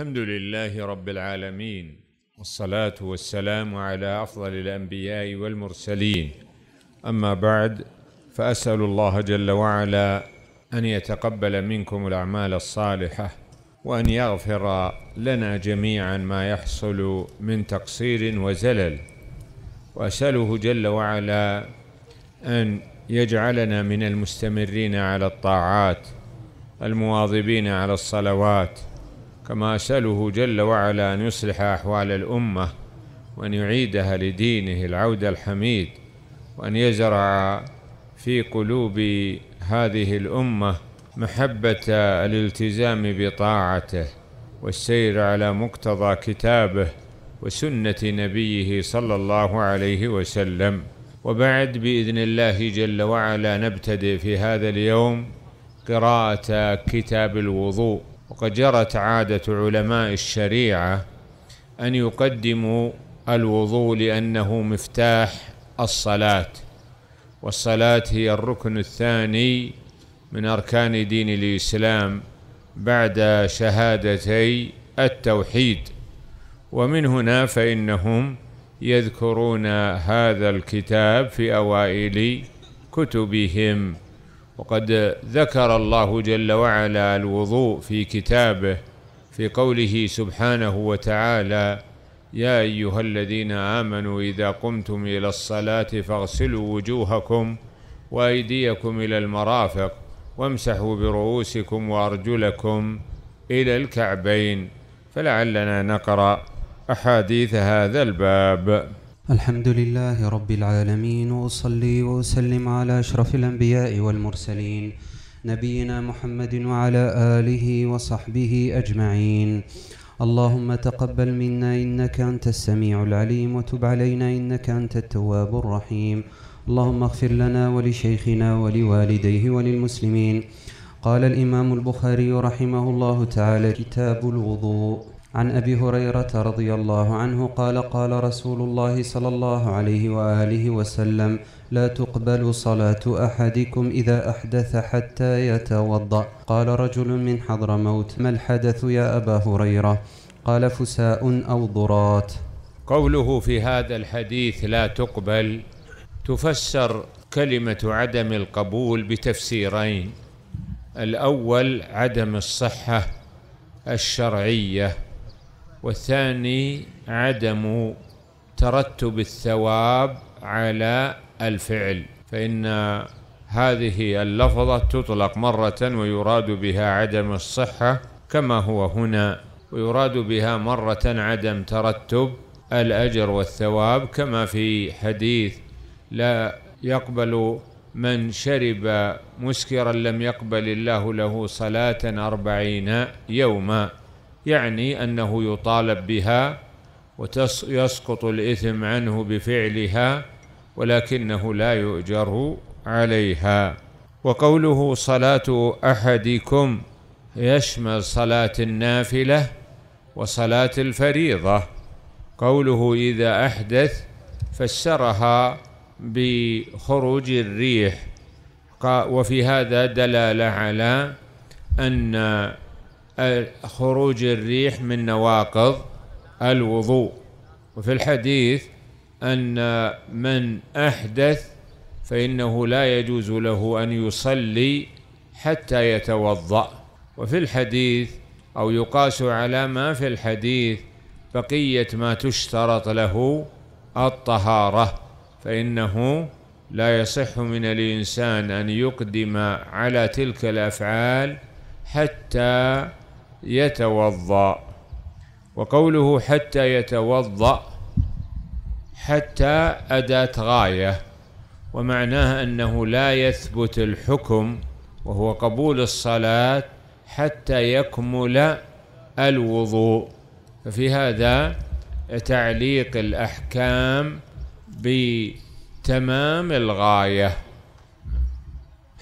الحمد لله رب العالمين والصلاة والسلام على أفضل الأنبياء والمرسلين أما بعد فأسأل الله جل وعلا أن يتقبل منكم الأعمال الصالحة وأن يغفر لنا جميعا ما يحصل من تقصير وزلل وأسأله جل وعلا أن يجعلنا من المستمرين على الطاعات المواظبين على الصلوات كما أسأله جل وعلا أن يصلح أحوال الأمة وأن يعيدها لدينه العود الحميد وأن يزرع في قلوب هذه الأمة محبة الالتزام بطاعته والسير على مقتضى كتابه وسنة نبيه صلى الله عليه وسلم وبعد بإذن الله جل وعلا نبتدئ في هذا اليوم قراءة كتاب الوضوء وقد جرت عادة علماء الشريعة أن يقدموا الوضوء لأنه مفتاح الصلاة والصلاة هي الركن الثاني من أركان دين الإسلام بعد شهادتي التوحيد ومن هنا فإنهم يذكرون هذا الكتاب في أوائل كتبهم وقد ذكر الله جل وعلا الوضوء في كتابه في قوله سبحانه وتعالى يا ايها الذين امنوا اذا قمتم الى الصلاه فاغسلوا وجوهكم وايديكم الى المرافق وامسحوا برؤوسكم وارجلكم الى الكعبين فلعلنا نقرا احاديث هذا الباب الحمد لله رب العالمين واصلي واسلم على اشرف الانبياء والمرسلين نبينا محمد وعلى اله وصحبه اجمعين اللهم تقبل منا انك انت السميع العليم وتب علينا انك انت التواب الرحيم اللهم اغفر لنا ولشيخنا ولوالديه وللمسلمين قال الامام البخاري رحمه الله تعالى كتاب الوضوء عن ابي هريره رضي الله عنه قال قال رسول الله صلى الله عليه واله وسلم لا تقبل صلاه احدكم اذا احدث حتى يتوضا قال رجل من حضرموت ما الحدث يا ابا هريره قال فساء او ضرات قوله في هذا الحديث لا تقبل تفسر كلمه عدم القبول بتفسيرين الاول عدم الصحه الشرعيه والثاني عدم ترتب الثواب على الفعل فإن هذه اللفظة تطلق مرة ويراد بها عدم الصحة كما هو هنا ويراد بها مرة عدم ترتب الأجر والثواب كما في حديث لا يقبل من شرب مسكرا لم يقبل الله له صلاة أربعين يوما يعني أنه يطالب بها ويسقط الإثم عنه بفعلها ولكنه لا يؤجر عليها وقوله صلاة أحدكم يشمل صلاة النافلة وصلاة الفريضة قوله إذا أحدث فسرها بخروج الريح وفي هذا دلالة على أن خروج الريح من نواقض الوضوء وفي الحديث أن من أحدث فإنه لا يجوز له أن يصلي حتى يتوضأ وفي الحديث أو يقاس على ما في الحديث بقية ما تشترط له الطهارة فإنه لا يصح من الإنسان أن يقدم على تلك الأفعال حتى يتوضأ وقوله حتى يتوضأ حتى أداة غاية ومعناها أنه لا يثبت الحكم وهو قبول الصلاة حتى يكمل الوضوء ففي هذا تعليق الأحكام بتمام الغاية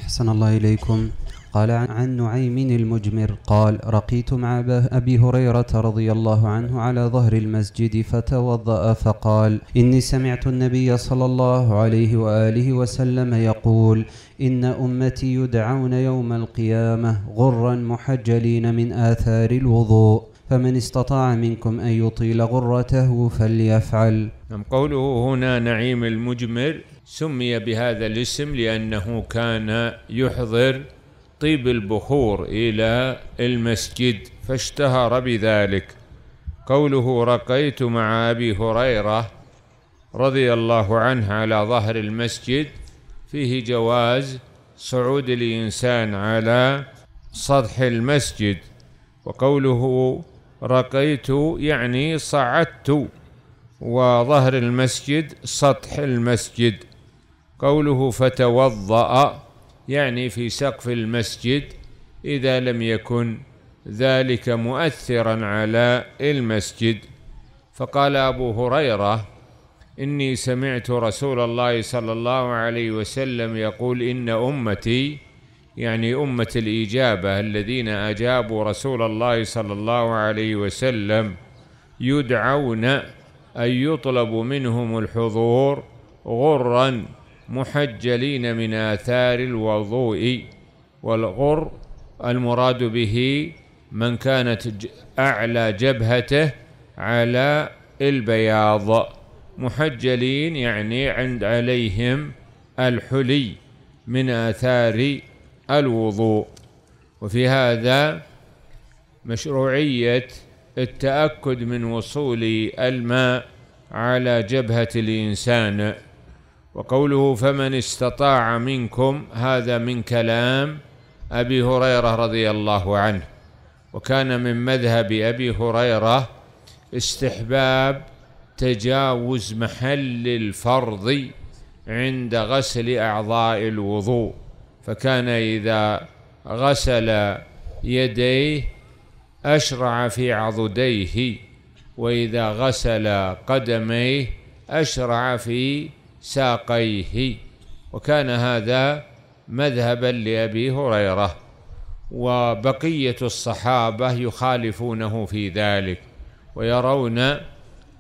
أحسن الله إليكم قال عن نعيم المجمر قال رقيت مع أبي هريرة رضي الله عنه على ظهر المسجد فتوضأ فقال إني سمعت النبي صلى الله عليه وآله وسلم يقول إن أمتي يدعون يوم القيامة غرا محجلين من آثار الوضوء فمن استطاع منكم أن يطيل غرته فليفعل نعم، قوله هنا نعيم المجمر سمي بهذا الاسم لأنه كان يحضر طيب البخور إلى المسجد فاشتهر بذلك قوله رقيت مع أبي هريرة رضي الله عنه على ظهر المسجد فيه جواز صعود الإنسان على سطح المسجد وقوله رقيت يعني صعدت وظهر المسجد سطح المسجد قوله فتوضأ يعني في سقف المسجد إذا لم يكن ذلك مؤثرا على المسجد فقال أبو هريرة إني سمعت رسول الله صلى الله عليه وسلم يقول إن أمتي يعني أمة الإجابة الذين أجابوا رسول الله صلى الله عليه وسلم يدعون أن يطلب منهم الحضور غرًّا محجلين من آثار الوضوء والغر المراد به من كانت أعلى جبهته على البياض محجلين يعني عند عليهم الحلي من آثار الوضوء وفي هذا مشروعية التأكد من وصول الماء على جبهة الإنسان وقوله فمن استطاع منكم هذا من كلام أبي هريرة رضي الله عنه وكان من مذهب أبي هريرة استحباب تجاوز محل الفرض عند غسل أعضاء الوضوء فكان إذا غسل يديه أشرع في عضديه وإذا غسل قدميه أشرع في ساقيه وكان هذا مذهبا لأبي هريرة وبقية الصحابة يخالفونه في ذلك ويرون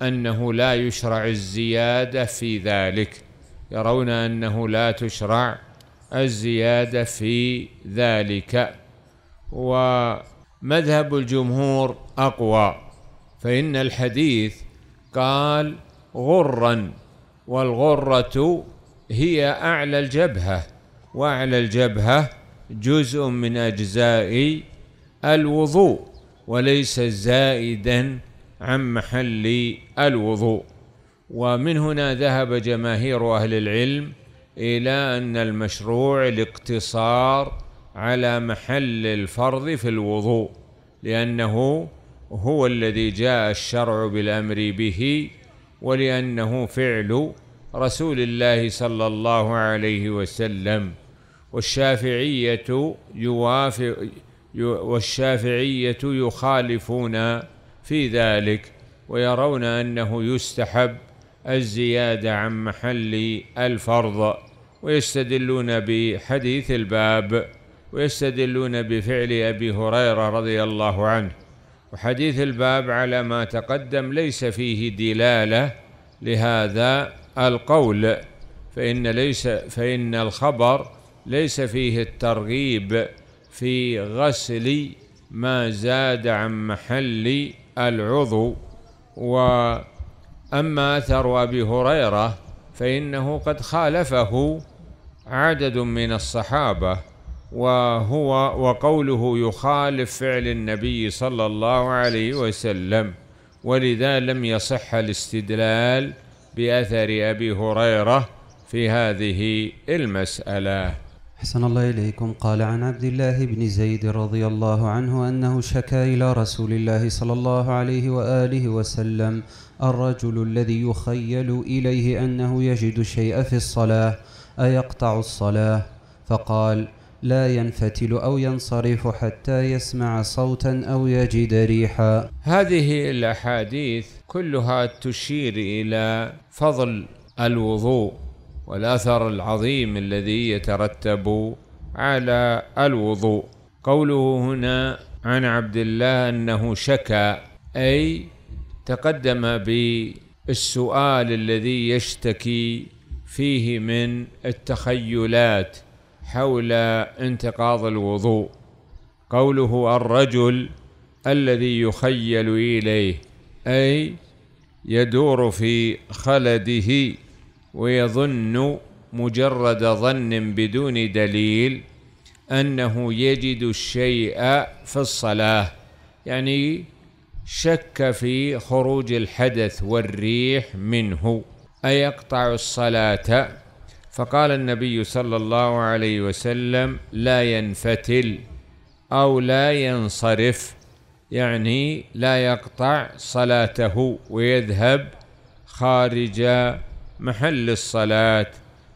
أنه لا يشرع الزيادة في ذلك يرون أنه لا تشرع الزيادة في ذلك ومذهب الجمهور أقوى فإن الحديث قال غرًّا والغرة هي أعلى الجبهة وأعلى الجبهة جزء من أجزاء الوضوء وليس زائدا عن محل الوضوء ومن هنا ذهب جماهير أهل العلم إلى أن المشروع الاقتصار على محل الفرض في الوضوء لأنه هو الذي جاء الشرع بالأمر به ولأنه فعل رسول الله صلى الله عليه وسلم والشافعية يوافق والشافعية يخالفون في ذلك ويرون أنه يستحب الزيادة عن محل الفرض ويستدلون بحديث الباب ويستدلون بفعل أبي هريرة رضي الله عنه وحديث الباب على ما تقدم ليس فيه دلالة لهذا القول فإن ليس فإن الخبر ليس فيه الترغيب في غسل ما زاد عن محل العضو وأما أثر أبي هريرة فإنه قد خالفه عدد من الصحابة وهو وقوله يخالف فعل النبي صلى الله عليه وسلم ولذا لم يصح الاستدلال بأثر أبي هريرة في هذه المسألة أحسن الله إليكم قال عن عبد الله بن زيد رضي الله عنه أنه شكى إلى رسول الله صلى الله عليه وآله وسلم الرجل الذي يخيل إليه أنه يجد شيء في الصلاة أيقطع الصلاة فقال لا ينفتل أو ينصرف حتى يسمع صوتا أو يجد ريحا هذه الأحاديث كلها تشير إلى فضل الوضوء والأثر العظيم الذي يترتب على الوضوء قوله هنا عن عبد الله أنه شكى أي تقدم بالسؤال الذي يشتكي فيه من التخيلات حول انتقاض الوضوء قوله الرجل الذي يخيل اليه اي يدور في خلده ويظن مجرد ظن بدون دليل انه يجد الشيء في الصلاه يعني شك في خروج الحدث والريح منه ايقطع الصلاه فقال النبي صلى الله عليه وسلم لا ينفتل او لا ينصرف يعني لا يقطع صلاته ويذهب خارج محل الصلاه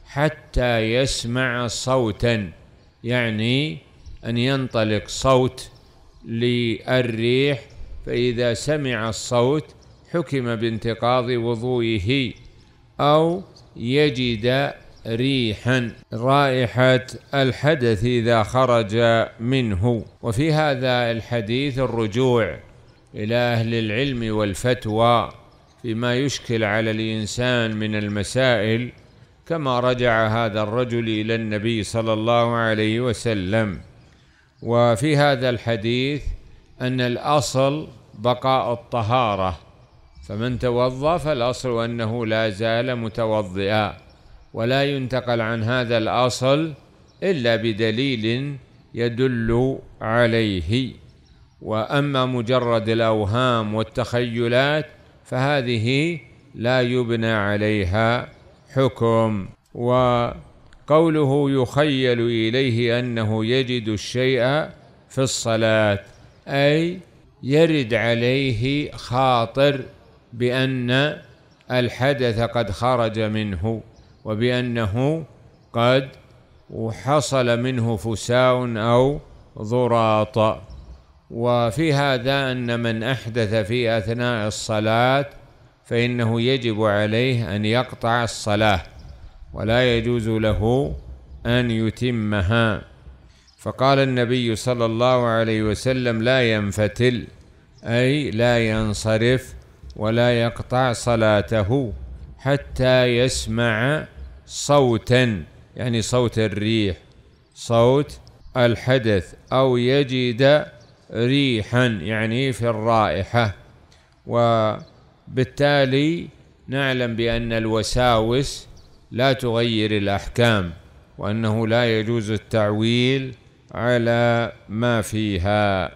حتى يسمع صوتا يعني ان ينطلق صوت للريح فاذا سمع الصوت حكم بانتقاض وضوئه او يجد ريحا رائحة الحدث إذا خرج منه وفي هذا الحديث الرجوع إلى أهل العلم والفتوى فيما يشكل على الإنسان من المسائل كما رجع هذا الرجل إلى النبي صلى الله عليه وسلم وفي هذا الحديث أن الأصل بقاء الطهارة فمن توضى فالأصل أنه لا زال متوضئا ولا ينتقل عن هذا الأصل إلا بدليل يدل عليه وأما مجرد الأوهام والتخيلات فهذه لا يبنى عليها حكم وقوله يخيل إليه أنه يجد الشيء في الصلاة أي يرد عليه خاطر بأن الحدث قد خرج منه وبأنه قد حصل منه فساء أو ضراط وفي هذا أن من أحدث في أثناء الصلاة فإنه يجب عليه أن يقطع الصلاة ولا يجوز له أن يتمها فقال النبي صلى الله عليه وسلم لا ينفتل أي لا ينصرف ولا يقطع صلاته حتى يسمع صوتا يعني صوت الريح صوت الحدث أو يجد ريحا يعني في الرائحة وبالتالي نعلم بأن الوساوس لا تغير الأحكام وأنه لا يجوز التعويل على ما فيها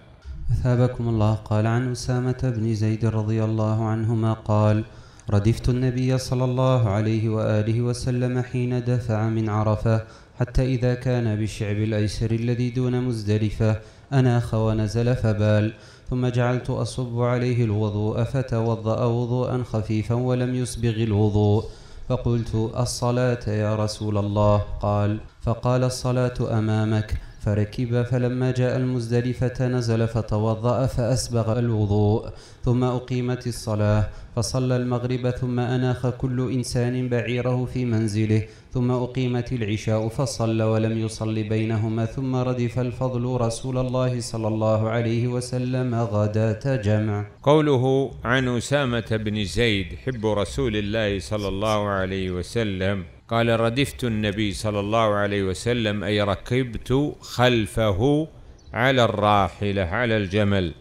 أثابكم الله قال عن أسامة بن زيد رضي الله عنهما قال ردفت النبي صلى الله عليه وآله وسلم حين دفع من عرفة حتى إذا كان بالشعب الأيسر الذي دون مزدلفة أناخ ونزل فبال ثم جعلت أصب عليه الوضوء فتوضأ وضوءا خفيفا ولم يسبغ الوضوء فقلت الصلاة يا رسول الله قال فقال الصلاة أمامك فركب فلما جاء المزدلفة نزل فتوضأ فأسبغ الوضوء ثم أقيمت الصلاة فصلى المغرب ثم أناخ كل إنسان بعيره في منزله ثم أقيمت العشاء فصلى ولم يصل بينهما ثم ردف الفضل رسول الله صلى الله عليه وسلم غداة جمع قوله عن أسامة بن زيد حب رسول الله صلى الله عليه وسلم قال ردفت النبي صلى الله عليه وسلم أي ركبت خلفه على الراحلة على الجمل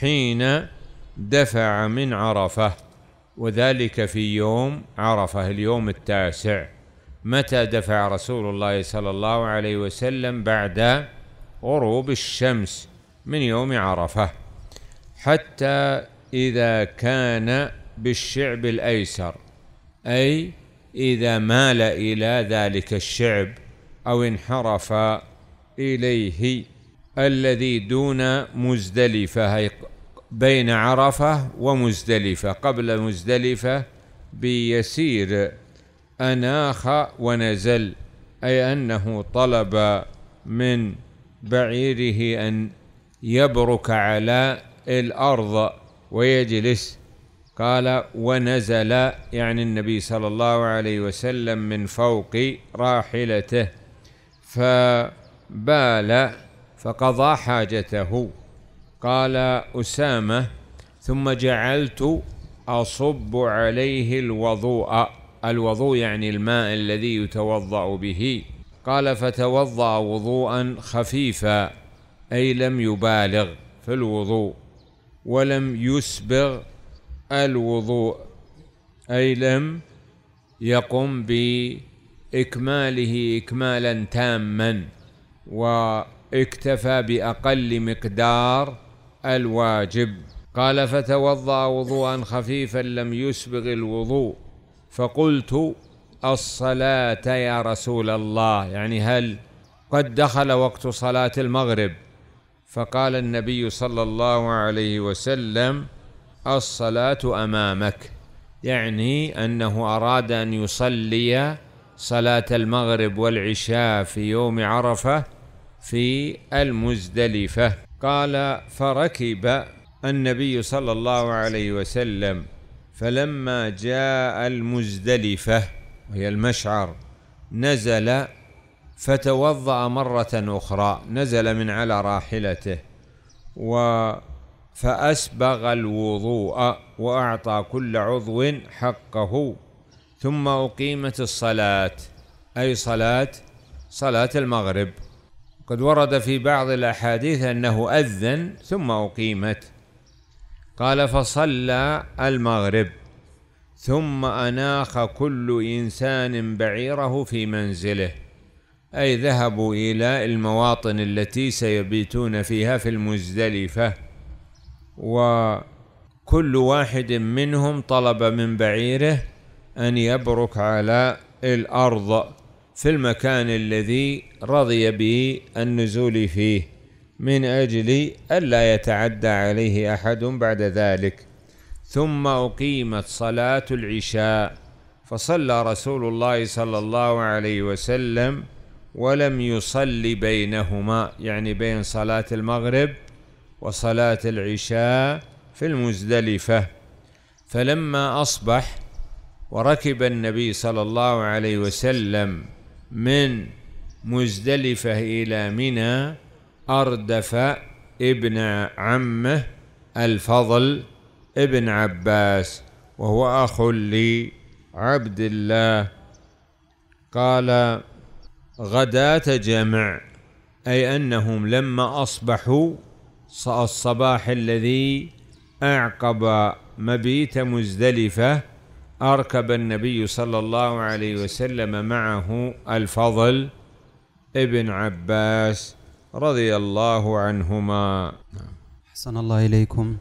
حين دفع من عرفة وذلك في يوم عرفة اليوم التاسع متى دفع رسول الله صلى الله عليه وسلم بعد غروب الشمس من يوم عرفة حتى إذا كان بالشعب الأيسر أي إذا مال إلى ذلك الشعب أو انحرف إليه الذي دون مزدلفة بين عرفة ومزدلفة قبل مزدلفة بيسير أناخ ونزل أي أنه طلب من بعيره أن يبرك على الأرض ويجلس قال ونزل يعني النبي صلى الله عليه وسلم من فوق راحلته فبال فقضى حاجته قال أسامة ثم جعلت أصب عليه الوضوء الوضوء يعني الماء الذي يتوضأ به قال فتوضأ وضوءا خفيفا أي لم يبالغ في الوضوء ولم يسبغ الوضوء أي لم يقم بإكماله إكمالا تاما واكتفى بأقل مقدار الواجب قال فتوضأ وضوءا خفيفا لم يسبغ الوضوء فقلت الصلاة يا رسول الله يعني هل قد دخل وقت صلاة المغرب فقال النبي صلى الله عليه وسلم الصلاة أمامك يعني أنه أراد أن يصلي صلاة المغرب والعشاء في يوم عرفة في المزدلفة قال فركب النبي صلى الله عليه وسلم فلما جاء المزدلفة وهي المشعر نزل فتوضأ مرة أخرى نزل من على راحلته و فأسبغ الوضوء وأعطى كل عضو حقه ثم أقيمت الصلاة أي صلاة صلاة المغرب قد ورد في بعض الأحاديث أنه أذن ثم أقيمت قال فصلى المغرب ثم أناخ كل إنسان بعيره في منزله أي ذهبوا إلى المواطن التي سيبيتون فيها في المزدلفة وكل واحد منهم طلب من بعيره أن يبرك على الأرض في المكان الذي رضي به النزول فيه من أجل ألا يتعدى عليه أحد بعد ذلك ثم أقيمت صلاة العشاء فصلى رسول الله صلى الله عليه وسلم ولم يصلي بينهما يعني بين صلاة المغرب وصلاة العشاء في المزدلفة فلما أصبح وركب النبي صلى الله عليه وسلم من مزدلفة إلى منى أردف ابن عمه الفضل ابن عباس وهو أخ لعبد الله قال غداة جمع أي أنهم لما أصبحوا الصباح الذي أعقب مبيت مزدلفة أركب النبي صلى الله عليه وسلم معه الفضل ابن عباس رضي الله عنهما حسن الله إليكم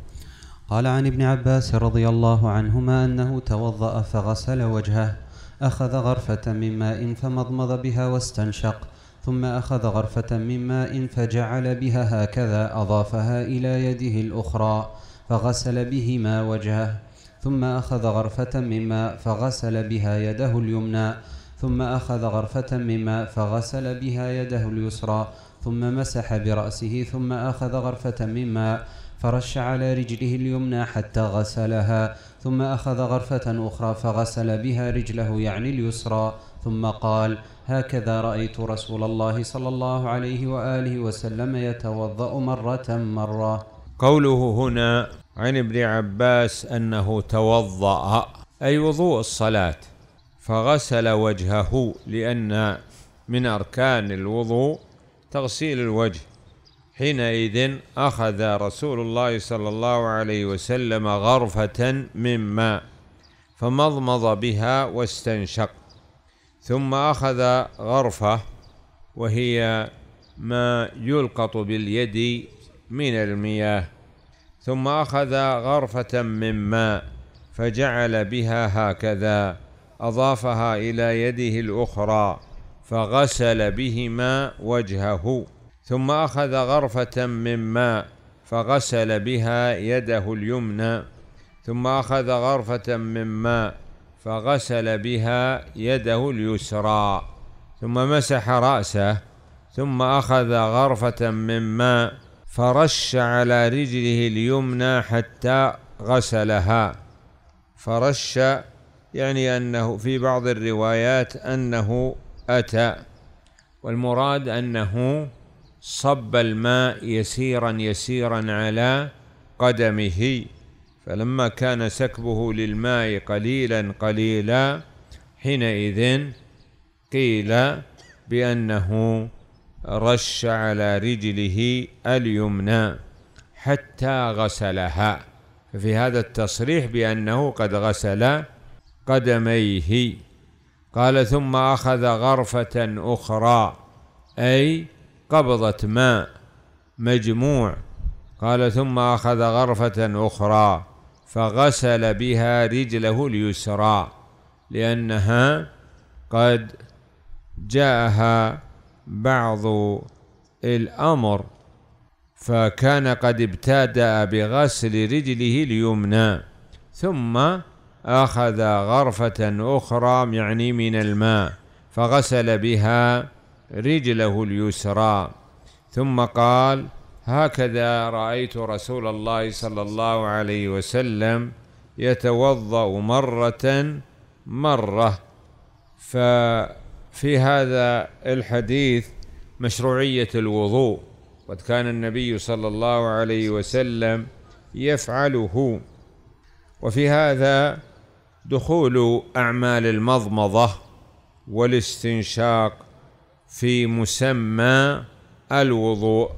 قال عن ابن عباس رضي الله عنهما أنه توضأ فغسل وجهه أخذ غرفة من ماء فمضمض بها واستنشق ثم أخذ غرفة من ماء فجعل بها هكذا أضافها إلى يده الأخرى فغسل بهما وجهه ثم أخذ غرفة من ماء فغسل بها يده اليمنى ثم أخذ غرفة من ماء فغسل بها يده اليسرى ثم مسح برأسه ثم أخذ غرفة من ماء فرش على رجله اليمنى حتى غسلها ثم أخذ غرفة أخرى فغسل بها رجله يعني اليسرى ثم قال هكذا رأيت رسول الله صلى الله عليه وآله وسلم يتوضأ مرة مرة قوله هنا عن ابن عباس أنه توضأ أي وضوء الصلاة فغسل وجهه لأن من أركان الوضوء تغسيل الوجه حينئذ أخذ رسول الله صلى الله عليه وسلم غرفة من ماء فمضمض بها واستنشق ثم أخذ غرفة وهي ما يلقط باليد من المياه ثم أخذ غرفة من ماء فجعل بها هكذا أضافها إلى يده الأخرى فغسل بهما وجهه ثم أخذ غرفة من ماء فغسل بها يده اليمنى ثم أخذ غرفة من ماء فغسل بها يده اليسرى ثم مسح رأسه ثم أخذ غرفة من ماء فرش على رجله اليمنى حتى غسلها فرش يعني أنه في بعض الروايات أنه أتى والمراد أنه صب الماء يسيرا يسيرا على قدمه فلما كان سكبه للماء قليلا قليلا حينئذ قيل بأنه رش على رجله اليمنى حتى غسلها في هذا التصريح بأنه قد غسل قدميه قال ثم أخذ غرفة أخرى أي قبضة ماء مجموع قال ثم أخذ غرفة أخرى فغسل بها رجله اليسرى لأنها قد جاءها بعض الأمر فكان قد ابتدأ بغسل رجله اليمنى ثم أخذ غرفة أخرى يعني من الماء فغسل بها رجله اليسرى ثم قال هكذا رأيت رسول الله صلى الله عليه وسلم يتوضأ مرة مرة ففي هذا الحديث مشروعية الوضوء قد كان النبي صلى الله عليه وسلم يفعله وفي هذا دخول أعمال المضمضة والاستنشاق في مسمى الوضوء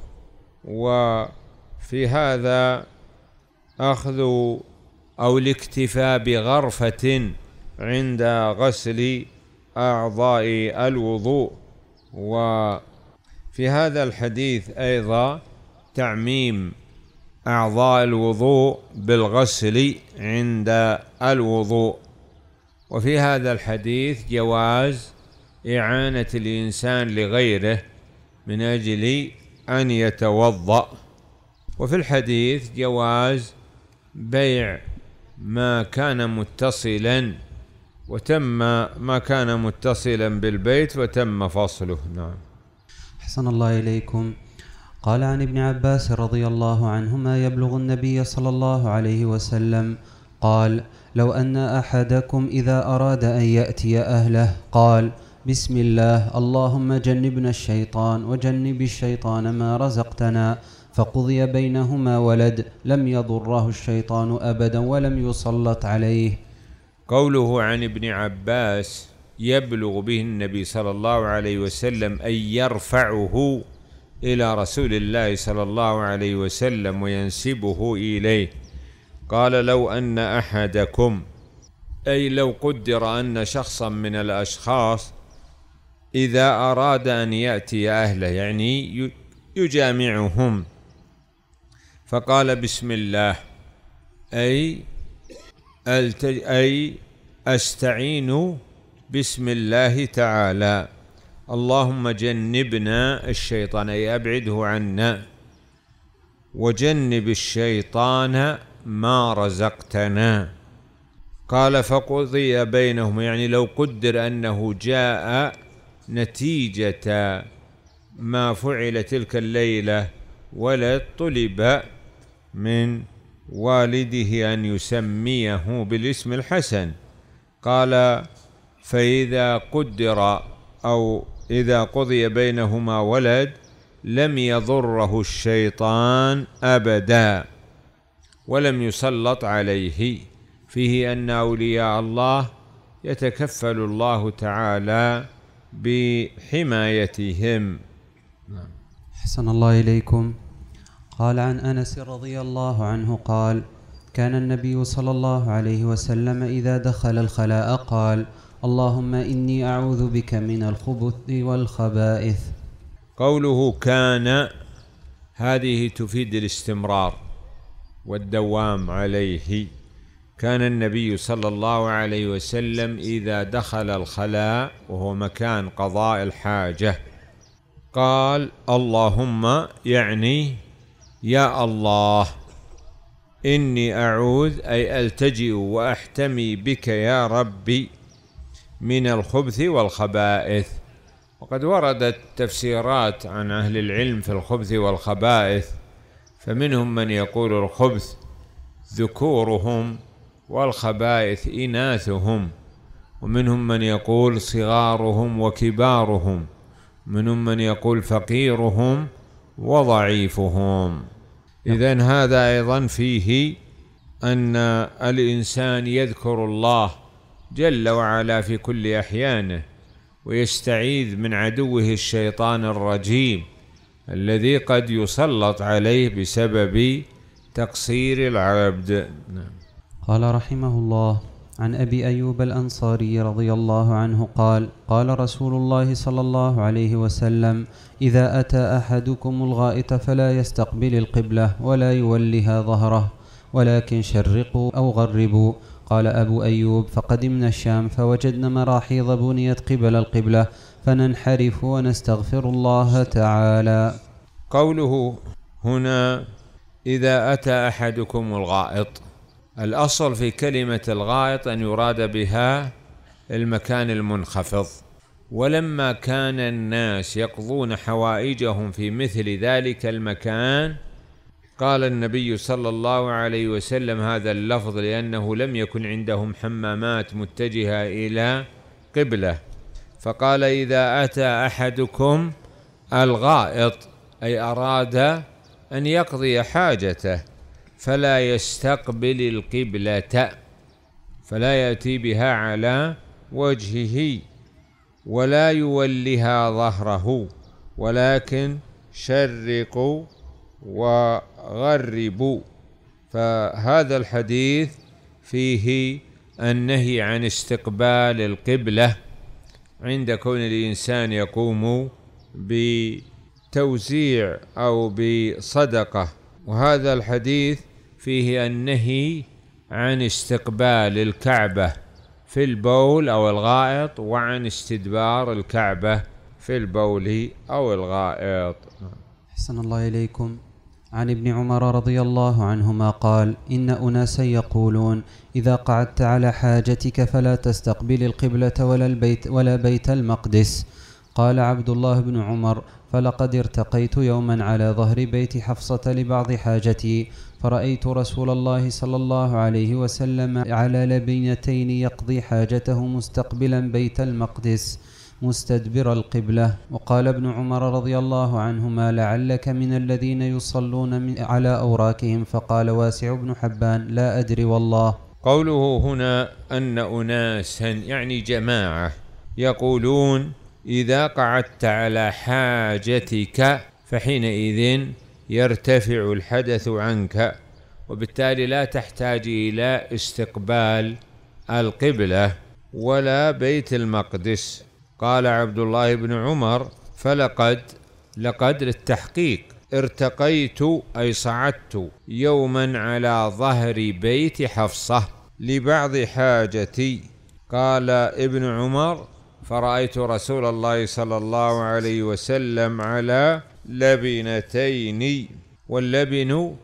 وفي هذا أخذ أو الاكتفاء بغرفة عند غسل أعضاء الوضوء وفي هذا الحديث أيضا تعميم أعضاء الوضوء بالغسل عند الوضوء وفي هذا الحديث جواز إعانة الإنسان لغيره من أجل أن يتوضأ وفي الحديث جواز بيع ما كان متصلا وتم ما كان متصلا بالبيت وتم فصله نعم أحسن الله إليكم قال عن ابن عباس رضي الله عنهما يبلغ النبي صلى الله عليه وسلم قال لو أن أحدكم إذا أراد أن يأتي أهله قال بسم الله اللهم جنبنا الشيطان وجنب الشيطان ما رزقتنا فقضي بينهما ولد لم يضره الشيطان ابدا ولم يسلط عليه قوله عن ابن عباس يبلغ به النبي صلى الله عليه وسلم ان يرفعه الى رسول الله صلى الله عليه وسلم وينسبه اليه قال لو ان احدكم اي لو قدر ان شخصا من الاشخاص إذا أراد أن يأتي أهله يعني يجامعهم فقال بسم الله أي أي أستعين بسم الله تعالى اللهم جنبنا الشيطان أي أبعده عنا وجنب الشيطان ما رزقتنا قال فقضي بينهم يعني لو قدر أنه جاء نتيجة ما فعل تلك الليلة ولا طلب من والده أن يسميه بالاسم الحسن قال فإذا قدر أو إذا قضي بينهما ولد لم يضره الشيطان أبدا ولم يسلط عليه فيه أن أولياء الله يتكفل الله تعالى بحمايتهم نعم أحسن الله إليكم قال عن أنس رضي الله عنه قال كان النبي صلى الله عليه وسلم إذا دخل الخلاء قال اللهم إني أعوذ بك من الخبث والخبائث قوله كان هذه تفيد الاستمرار والدوام عليه كان النبي صلى الله عليه وسلم إذا دخل الخلاء وهو مكان قضاء الحاجة قال اللهم يعني يا الله إني أعوذ أي ألتجئ وأحتمي بك يا ربي من الخبث والخبائث وقد وردت تفسيرات عن أهل العلم في الخبث والخبائث فمنهم من يقول الخبث ذكورهم والخبائث إناثهم ومنهم من يقول صغارهم وكبارهم منهم من يقول فقيرهم وضعيفهم إذا هذا أيضا فيه أن الإنسان يذكر الله جل وعلا في كل أحيانه ويستعيذ من عدوه الشيطان الرجيم الذي قد يسلط عليه بسبب تقصير العبد نعم قال رحمه الله عن أبي أيوب الأنصاري رضي الله عنه قال قال رسول الله صلى الله عليه وسلم إذا أتى أحدكم الغائط فلا يستقبل القبلة ولا يولها ظهره ولكن شرقوا أو غربوا قال أبو أيوب فقدمنا الشام فوجدنا مراحيض بنيت قبل القبلة فننحرف ونستغفر الله تعالى قوله هنا إذا أتى أحدكم الغائط الأصل في كلمة الغائط أن يراد بها المكان المنخفض ولما كان الناس يقضون حوائجهم في مثل ذلك المكان قال النبي صلى الله عليه وسلم هذا اللفظ لأنه لم يكن عندهم حمامات متجهة إلى قبلة فقال إذا أتى أحدكم الغائط أي أراد أن يقضي حاجته فلا يستقبل القبلة فلا يأتي بها على وجهه ولا يولها ظهره ولكن شرقوا وغربوا فهذا الحديث فيه النهي عن استقبال القبلة عند كون الإنسان يقوم بتوزيع أو بصدقة وهذا الحديث فيه النهي عن استقبال الكعبة في البول أو الغائط وعن استدبار الكعبة في البول أو الغائط أحسن الله إليكم عن ابن عمر رضي الله عنهما قال إن أناسا يقولون إذا قعدت على حاجتك فلا تستقبل القبلة ولا, البيت ولا بيت المقدس قال عبد الله بن عمر فلقد ارتقيت يوما على ظهر بيت حفصة لبعض حاجتي فرأيت رسول الله صلى الله عليه وسلم على لبينتين يقضي حاجته مستقبلا بيت المقدس مستدبر القبلة وقال ابن عمر رضي الله عنهما لعلك من الذين يصلون من على أوراكهم فقال واسع بن حبان لا أدري والله قوله هنا أن أناسا يعني جماعة يقولون إذا قعدت على حاجتك فحينئذ يرتفع الحدث عنك وبالتالي لا تحتاج إلى استقبال القبلة ولا بيت المقدس قال عبد الله بن عمر فلقد لقد للتحقيق ارتقيت أي صعدت يوما على ظهر بيت حفصة لبعض حاجتي قال ابن عمر فرأيت رسول الله صلى الله عليه وسلم على لبنتين واللبن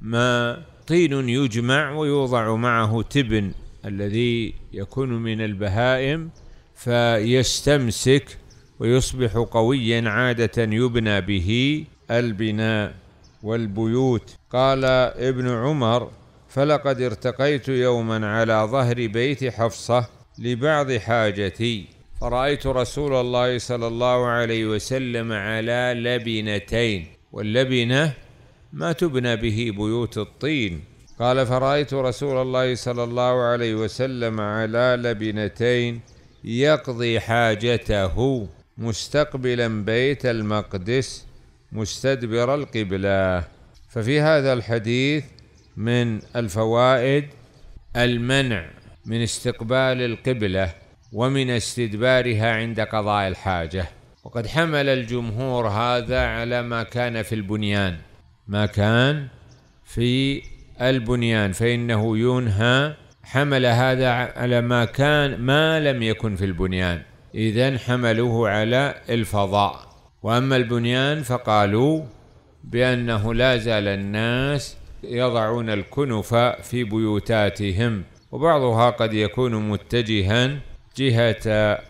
ما طين يجمع ويوضع معه تبن الذي يكون من البهائم فيستمسك ويصبح قويا عادة يبنى به البناء والبيوت قال ابن عمر فلقد ارتقيت يوما على ظهر بيت حفصة لبعض حاجتي فرأيت رسول الله صلى الله عليه وسلم على لبنتين واللبنة ما تبنى به بيوت الطين قال فرأيت رسول الله صلى الله عليه وسلم على لبنتين يقضي حاجته مستقبلا بيت المقدس مستدبر القبلة ففي هذا الحديث من الفوائد المنع من استقبال القبله ومن استدبارها عند قضاء الحاجة وقد حمل الجمهور هذا على ما كان في البنيان ما كان في البنيان فإنه ينهى حمل هذا على ما كان ما لم يكن في البنيان إذا حملوه على الفضاء وأما البنيان فقالوا بأنه لا زال الناس يضعون الكنف في بيوتاتهم وبعضها قد يكون متجها جهة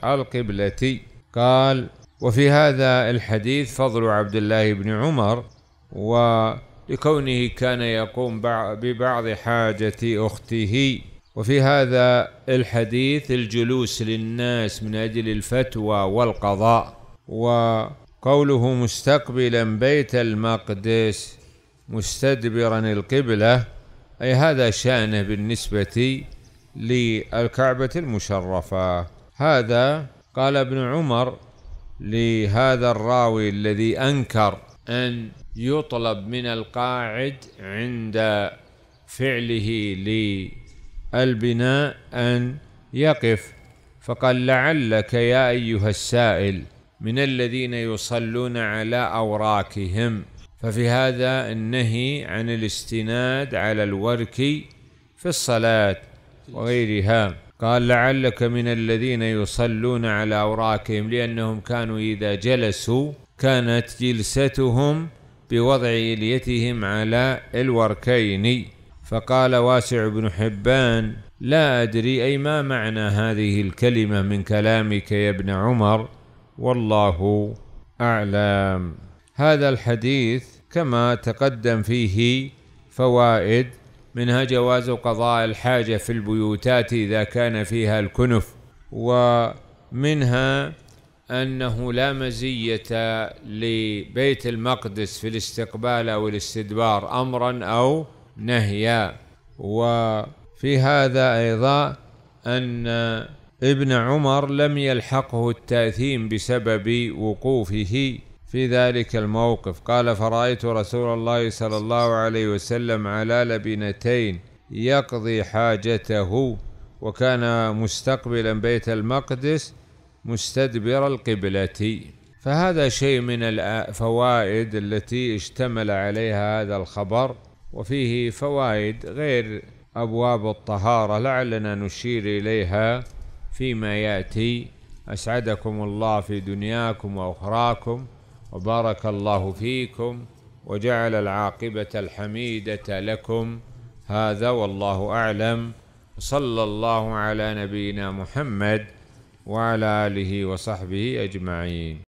القبلة قال وفي هذا الحديث فضل عبد الله بن عمر ولكونه كان يقوم ببعض حاجة أخته وفي هذا الحديث الجلوس للناس من أجل الفتوى والقضاء وقوله مستقبلا بيت المقدس مستدبرا القبله اي هذا شانه بالنسبه للكعبة المشرفة هذا قال ابن عمر لهذا الراوي الذي أنكر أن يطلب من القاعد عند فعله للبناء أن يقف فقال لعلك يا أيها السائل من الذين يصلون على أوراكهم ففي هذا النهي عن الاستناد على الورك في الصلاة وغيرها قال لعلك من الذين يصلون على أوراكهم لأنهم كانوا إذا جلسوا كانت جلستهم بوضع إليتهم على الوركين فقال واسع بن حبان لا أدري أي ما معنى هذه الكلمة من كلامك يا ابن عمر والله أعلم هذا الحديث كما تقدم فيه فوائد منها جواز قضاء الحاجة في البيوتات إذا كان فيها الكنف ومنها أنه لا مزية لبيت المقدس في الاستقبال أو الاستدبار أمرا أو نهيا وفي هذا أيضا أن ابن عمر لم يلحقه التأثيم بسبب وقوفه في ذلك الموقف قال فرأيت رسول الله صلى الله عليه وسلم على لبنتين يقضي حاجته وكان مستقبلا بيت المقدس مستدبر القبلة فهذا شيء من الفوائد التي اشتمل عليها هذا الخبر وفيه فوائد غير أبواب الطهارة لعلنا نشير إليها فيما يأتي أسعدكم الله في دنياكم وأخراكم وبارك الله فيكم وجعل العاقبة الحميدة لكم هذا والله أعلم صلى الله على نبينا محمد وعلى آله وصحبه أجمعين